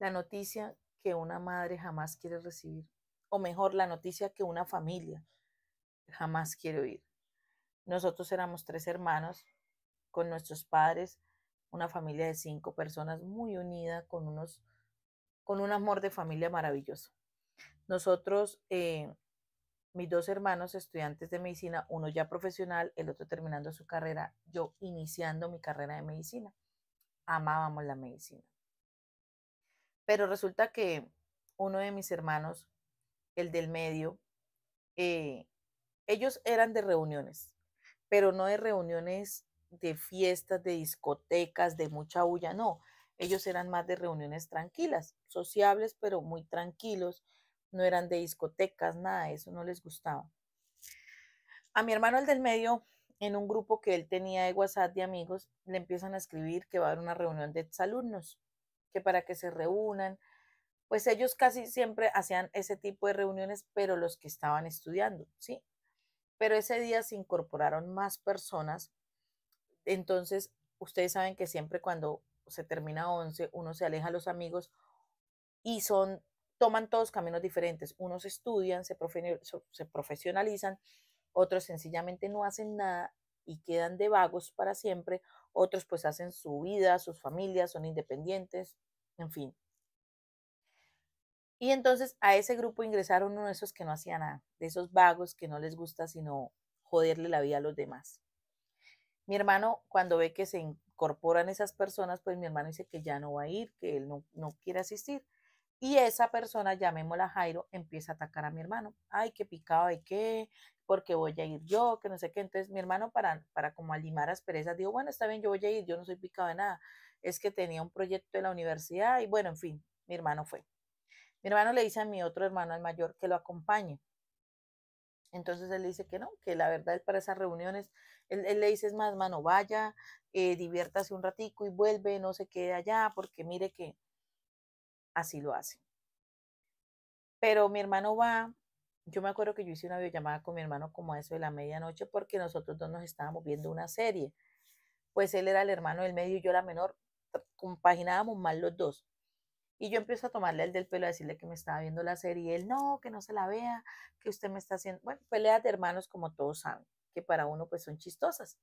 la noticia que una madre jamás quiere recibir, o mejor, la noticia que una familia jamás quiere oír. Nosotros éramos tres hermanos con nuestros padres, una familia de cinco personas muy unida, con, unos, con un amor de familia maravilloso. Nosotros, eh, mis dos hermanos estudiantes de medicina, uno ya profesional, el otro terminando su carrera, yo iniciando mi carrera de medicina. Amábamos la medicina. Pero resulta que uno de mis hermanos, el del medio, eh, ellos eran de reuniones, pero no de reuniones de fiestas, de discotecas, de mucha bulla, no. Ellos eran más de reuniones tranquilas, sociables, pero muy tranquilos. No eran de discotecas, nada eso, no les gustaba. A mi hermano, el del medio, en un grupo que él tenía de WhatsApp de amigos, le empiezan a escribir que va a haber una reunión de exalumnos que para que se reúnan. Pues ellos casi siempre hacían ese tipo de reuniones, pero los que estaban estudiando, ¿sí? Pero ese día se incorporaron más personas. Entonces, ustedes saben que siempre cuando se termina 11, uno se aleja a los amigos y son toman todos caminos diferentes. Unos estudian, se, se profesionalizan, otros sencillamente no hacen nada y quedan de vagos para siempre, otros pues hacen su vida, sus familias, son independientes, en fin. Y entonces a ese grupo ingresaron uno de esos que no hacía nada, de esos vagos que no les gusta sino joderle la vida a los demás. Mi hermano cuando ve que se incorporan esas personas, pues mi hermano dice que ya no va a ir, que él no, no quiere asistir. Y esa persona, llamémosla Jairo, empieza a atacar a mi hermano. Ay, qué picado, de qué, porque voy a ir yo, que no sé qué. Entonces mi hermano, para, para como alimar asperezas, dijo, bueno, está bien, yo voy a ir, yo no soy picado de nada. Es que tenía un proyecto de la universidad y bueno, en fin, mi hermano fue. Mi hermano le dice a mi otro hermano, al mayor, que lo acompañe. Entonces él dice que no, que la verdad es para esas reuniones, él, le dice es más, mano, vaya, eh, diviértase un ratico y vuelve, no se quede allá, porque mire que así lo hace. Pero mi hermano va, yo me acuerdo que yo hice una videollamada con mi hermano como a eso de la medianoche porque nosotros dos nos estábamos viendo una serie. Pues él era el hermano del medio y yo la menor, compaginábamos mal los dos. Y yo empiezo a tomarle el del pelo, a decirle que me estaba viendo la serie y él no, que no se la vea, que usted me está haciendo, bueno, peleas de hermanos como todos saben, que para uno pues son chistosas.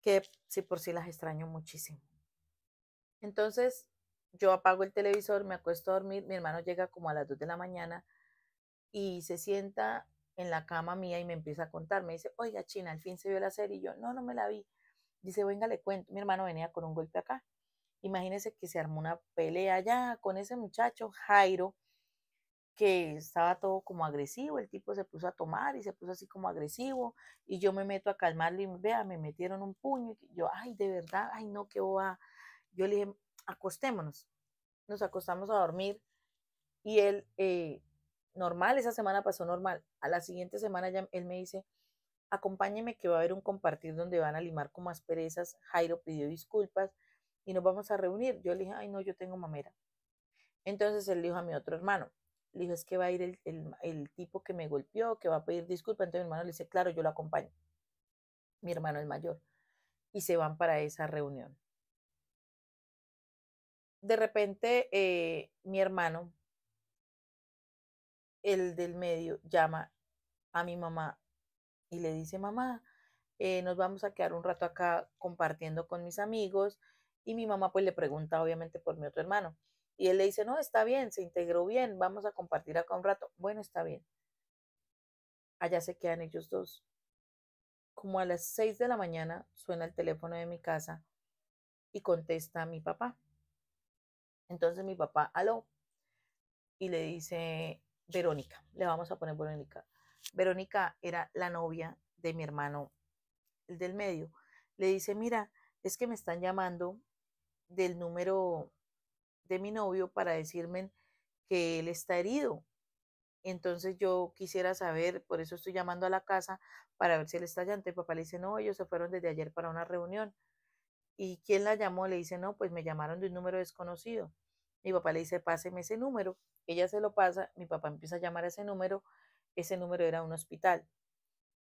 Que sí por sí las extraño muchísimo. Entonces, yo apago el televisor, me acuesto a dormir, mi hermano llega como a las 2 de la mañana y se sienta en la cama mía y me empieza a contar, me dice, oiga China, al fin se vio la serie, y yo, no, no me la vi, dice, venga, le cuento, mi hermano venía con un golpe acá, imagínese que se armó una pelea allá con ese muchacho, Jairo, que estaba todo como agresivo, el tipo se puso a tomar y se puso así como agresivo, y yo me meto a calmarle, y vea, me metieron un puño, y yo, ay, de verdad, ay, no, qué boba. Yo le dije, acostémonos. Nos acostamos a dormir y él, eh, normal, esa semana pasó normal. A la siguiente semana ya, él me dice, acompáñeme que va a haber un compartir donde van a limar con más perezas. Jairo pidió disculpas y nos vamos a reunir. Yo le dije, ay no, yo tengo mamera. Entonces él dijo a mi otro hermano, le dijo, es que va a ir el, el tipo que me golpeó, que va a pedir disculpas. Entonces mi hermano le dice, claro, yo lo acompaño. Mi hermano es mayor. Y se van para esa reunión de repente eh, mi hermano, el del medio, llama a mi mamá y le dice, mamá, eh, nos vamos a quedar un rato acá compartiendo con mis amigos. Y mi mamá pues le pregunta obviamente por mi otro hermano. Y él le dice, no, está bien, se integró bien, vamos a compartir acá un rato. Bueno, está bien. Allá se quedan ellos dos. Como a las seis de la mañana suena el teléfono de mi casa y contesta mi papá. Entonces mi papá, aló, y le dice, Verónica, le vamos a poner Verónica. Verónica era la novia de mi hermano, el del medio. Le dice, mira, es que me están llamando del número de mi novio para decirme que él está herido. Entonces yo quisiera saber, por eso estoy llamando a la casa para ver si él está allá. El papá le dice, no, ellos se fueron desde ayer para una reunión. ¿Y quién la llamó? Le dice, no, pues me llamaron de un número desconocido. Mi papá le dice, páseme ese número. Ella se lo pasa, mi papá empieza a llamar a ese número. Ese número era un hospital.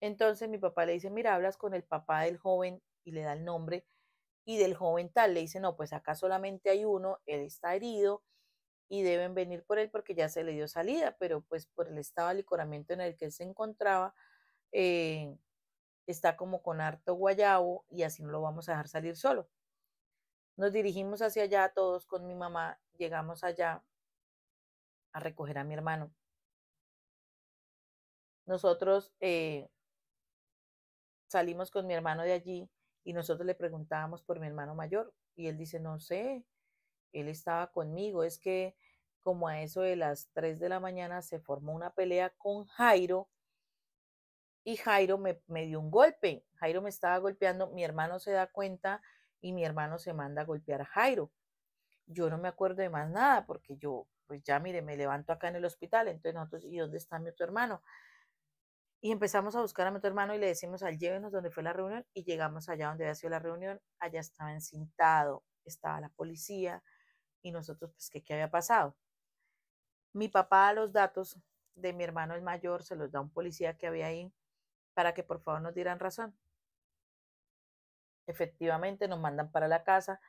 Entonces mi papá le dice, mira, hablas con el papá del joven y le da el nombre. Y del joven tal le dice, no, pues acá solamente hay uno, él está herido y deben venir por él porque ya se le dio salida, pero pues por el estado de licoramiento en el que él se encontraba, eh, está como con harto guayabo y así no lo vamos a dejar salir solo. Nos dirigimos hacia allá todos con mi mamá, llegamos allá a recoger a mi hermano. Nosotros eh, salimos con mi hermano de allí y nosotros le preguntábamos por mi hermano mayor y él dice, no sé, él estaba conmigo, es que como a eso de las 3 de la mañana se formó una pelea con Jairo y Jairo me, dio un golpe. Jairo me estaba golpeando, mi hermano se da cuenta y mi hermano se manda a golpear a Jairo. Yo no me acuerdo de más nada porque yo, pues ya mire, me levanto acá en el hospital, entonces nosotros, ¿y dónde está mi otro hermano? Y empezamos a buscar a mi otro hermano y le decimos al llévenos donde fue la reunión y llegamos allá donde había sido la reunión, allá estaba encintado, estaba la policía y nosotros, pues, ¿qué, qué había pasado? Mi papá los datos de mi hermano el mayor se los da un policía que había ahí para que por favor nos dieran razón. Efectivamente, nos mandan para la casa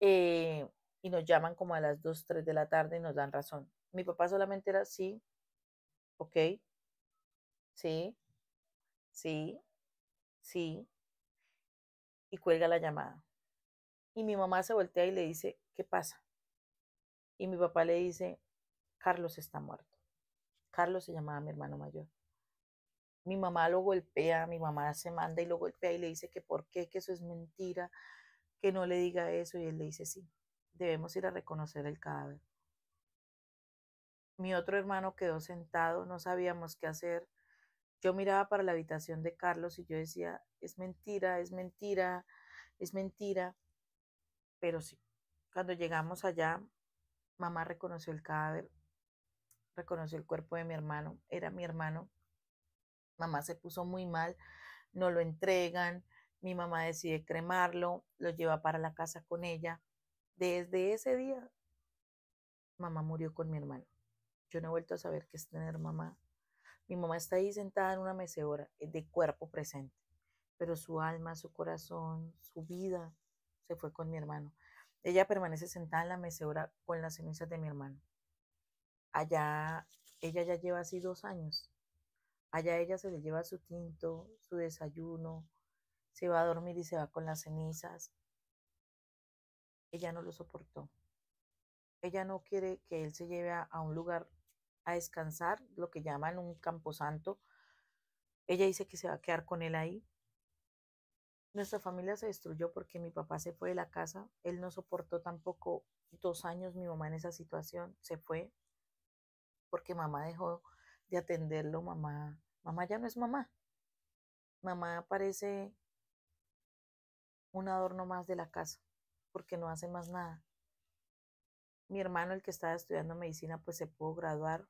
eh, y nos llaman como a las 2, 3 de la tarde y nos dan razón. Mi papá solamente era sí, ok, sí, sí, sí, y cuelga la llamada. Y mi mamá se voltea y le dice, ¿qué pasa? Y mi papá le dice, Carlos está muerto. Carlos se llamaba mi hermano mayor mi mamá lo golpea, mi mamá se manda y lo golpea y le dice que por qué, que eso es mentira, que no le diga eso y él le dice sí, debemos ir a reconocer el cadáver. Mi otro hermano quedó sentado, no sabíamos qué hacer. Yo miraba para la habitación de Carlos y yo decía, es mentira, es mentira, es mentira. Pero sí, cuando llegamos allá, mamá reconoció el cadáver, reconoció el cuerpo de mi hermano, era mi hermano mamá se puso muy mal, no lo entregan, mi mamá decide cremarlo, lo lleva para la casa con ella. Desde ese día, mamá murió con mi hermano. Yo no he vuelto a saber qué es tener mamá. Mi mamá está ahí sentada en una mecedora, eh, de cuerpo presente, pero su alma, su corazón, su vida se fue con mi hermano. Ella permanece sentada en la mecedora con las cenizas de mi hermano. Allá, ella ya lleva así dos años Allá ella se le lleva su tinto, su desayuno, se va a dormir y se va con las cenizas. Ella no lo soportó. Ella no quiere que él se lleve a, un lugar a descansar, lo que llaman un camposanto. Ella dice que se va a quedar con él ahí. Nuestra familia se destruyó porque mi papá se fue de la casa. Él no soportó tampoco dos años mi mamá en esa situación. Se fue porque mamá dejó de atenderlo, mamá, mamá ya no es mamá. Mamá parece un adorno más de la casa, porque no hace más nada. Mi hermano, el que estaba estudiando medicina, pues se pudo graduar,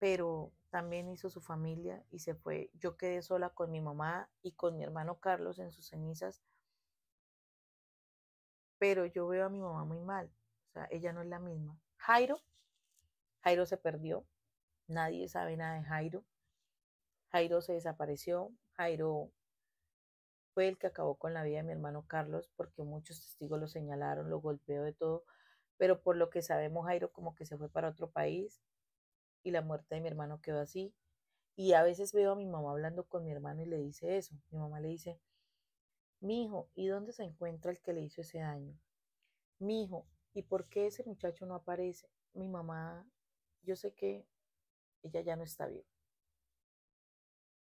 pero también hizo su familia y se fue. Yo quedé sola con mi mamá y con mi hermano Carlos en sus cenizas, pero yo veo a mi mamá muy mal, o sea, ella no es la misma. Jairo, Jairo se perdió, Nadie sabe nada de Jairo. Jairo se desapareció. Jairo fue el que acabó con la vida de mi hermano Carlos porque muchos testigos lo señalaron, lo golpeó de todo. Pero por lo que sabemos, Jairo como que se fue para otro país y la muerte de mi hermano quedó así. Y a veces veo a mi mamá hablando con mi hermano y le dice eso. Mi mamá le dice, mi hijo, ¿y dónde se encuentra el que le hizo ese daño? Mi hijo, ¿y por qué ese muchacho no aparece? Mi mamá, yo sé que ella ya no está bien.